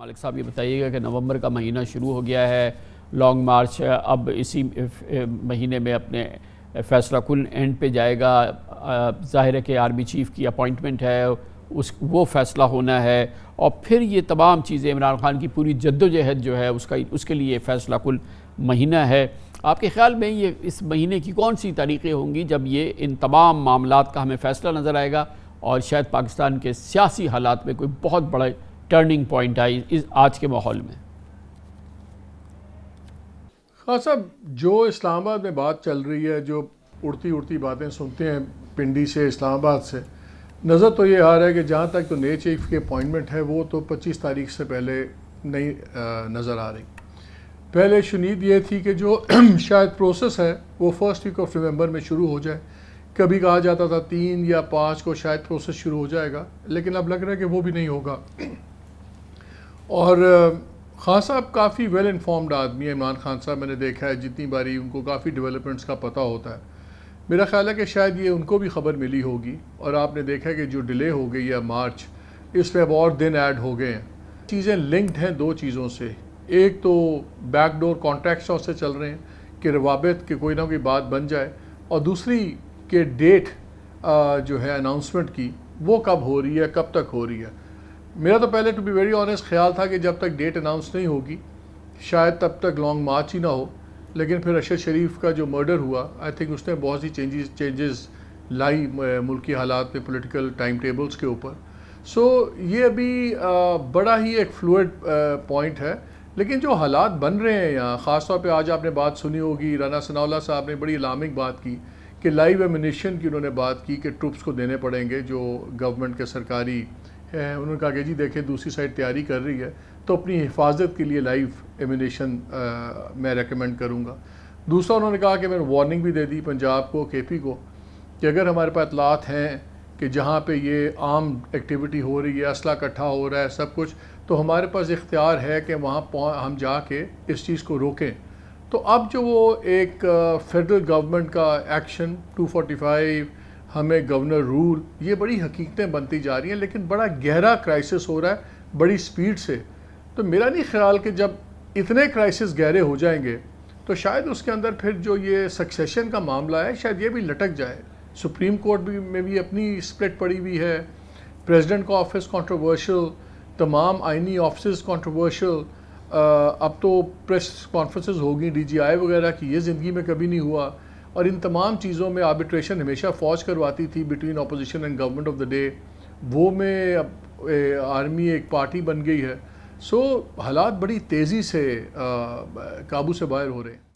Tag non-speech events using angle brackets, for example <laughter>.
मालिक साहब ये बताइएगा कि नवंबर का महीना शुरू हो गया है लॉन्ग मार्च अब इसी महीने में अपने फैसला कुल एंड पे जाएगा जाहिर है कि आर्मी चीफ़ की अपॉइंटमेंट है उस वो फैसला होना है और फिर ये तमाम चीज़ें इमरान खान की पूरी जद्दोजहद जो है उसका उसके लिए फैसला कुल महीना है आपके ख्याल में ये इस महीने की कौन सी तारीखें होंगी जब ये इन तमाम मामला का हमें फ़ैसला नज़र आएगा और शायद पाकिस्तान के सियासी हालात में कोई बहुत बड़ा टर्निंग पॉइंट आई इस आज के माहौल में खास हाँ साहब जो इस्लामाबाद में बात चल रही है जो उड़ती उड़ती बातें सुनते हैं पिंडी से इस्लामाबाद से नज़र तो ये आ रहा है कि जहाँ तक तो नए चीफ की अपॉइंटमेंट है वो तो 25 तारीख से पहले नहीं नज़र आ रही पहले शुनीद ये थी कि जो <clears throat> शायद प्रोसेस है वो फर्स्ट वीक ऑफ नवंबर में शुरू हो जाए कभी कहा जाता था तीन या पाँच को शायद प्रोसेस शुरू हो जाएगा लेकिन अब लग रहा है कि वो भी नहीं होगा और खान साहब काफ़ी वेल इन्फॉर्म्ड आदमी है इमरान खान साहब मैंने देखा है जितनी बारी उनको काफ़ी डेवलपमेंट्स का पता होता है मेरा ख्याल है कि शायद ये उनको भी खबर मिली होगी और आपने देखा कि जो डिले हो गई है मार्च इस पर अब और दिन ऐड हो गए हैं चीज़ें लिंक्ड हैं दो चीज़ों से एक तो बैकडोर कॉन्ट्रैक्ट्स से चल रहे हैं कि रवाबित के कोई ना कोई बात बन जाए और दूसरी के डेट जो है अनाउंसमेंट की वो कब हो रही है कब तक हो रही है मेरा तो पहले टू बी वेरी ऑनेस्ट ख्याल था कि जब तक डेट अनाउंस नहीं होगी शायद तब तक लॉन्ग मार्च ही ना हो लेकिन फिर अरशद शरीफ का जो मर्डर हुआ आई थिंक उसने बहुत सी चेंजेस चेंजेस लाई मुल्की हालात में पॉलिटिकल टाइम टेबल्स के ऊपर सो so, ये अभी बड़ा ही एक फ्लूड पॉइंट है लेकिन जो हालात बन रहे हैं यहाँ ख़ासतौर पर आज आपने बात सुनी होगी राना सनावला साहब ने बड़ी इलामिक बात की कि लाइव एमिनेशन की उन्होंने बात की कि ट्रुप्स को देने पड़ेंगे जो गवर्नमेंट के सरकारी उन्होंने कहा कि जी देखें दूसरी साइड तैयारी कर रही है तो अपनी हिफाजत के लिए लाइव एमिनेशन मैं रेकमेंड करूँगा दूसरा उन्होंने कहा कि मैंने वार्निंग भी दे दी पंजाब को के पी को कि अगर हमारे पास इतलात हैं कि जहाँ पर ये आम एक्टिविटी हो रही है असला इकट्ठा हो रहा है सब कुछ तो हमारे पास इख्तियार है कि वहाँ हम जाके इस चीज़ को रोकें तो अब जो वो एक फेडरल गवर्नमेंट का एक्शन टू फाइव हमें गवर्नर रूल ये बड़ी हकीकतें बनती जा रही हैं लेकिन बड़ा गहरा क्राइसिस हो रहा है बड़ी स्पीड से तो मेरा नहीं ख्याल कि जब इतने क्राइसिस गहरे हो जाएंगे तो शायद उसके अंदर फिर जो ये सक्सेशन का मामला है शायद ये भी लटक जाए सुप्रीम कोर्ट भी में भी अपनी स्प्लिट पड़ी हुई है प्रेसिडेंट का ऑफिस कंट्रोवर्शियल तमाम आइनी ऑफिस कंट्रोवर्शियल अब तो प्रेस कॉन्फ्रेंसेस होगी डीजीआई वगैरह की ये ज़िंदगी में कभी नहीं हुआ और इन तमाम चीज़ों में आर्बिट्रेशन हमेशा फ़ौज करवाती थी between opposition and government of the day वो में अब ए, आर्मी एक पार्टी बन गई है सो हालात बड़ी तेज़ी से काबू से बाहर हो रहे हैं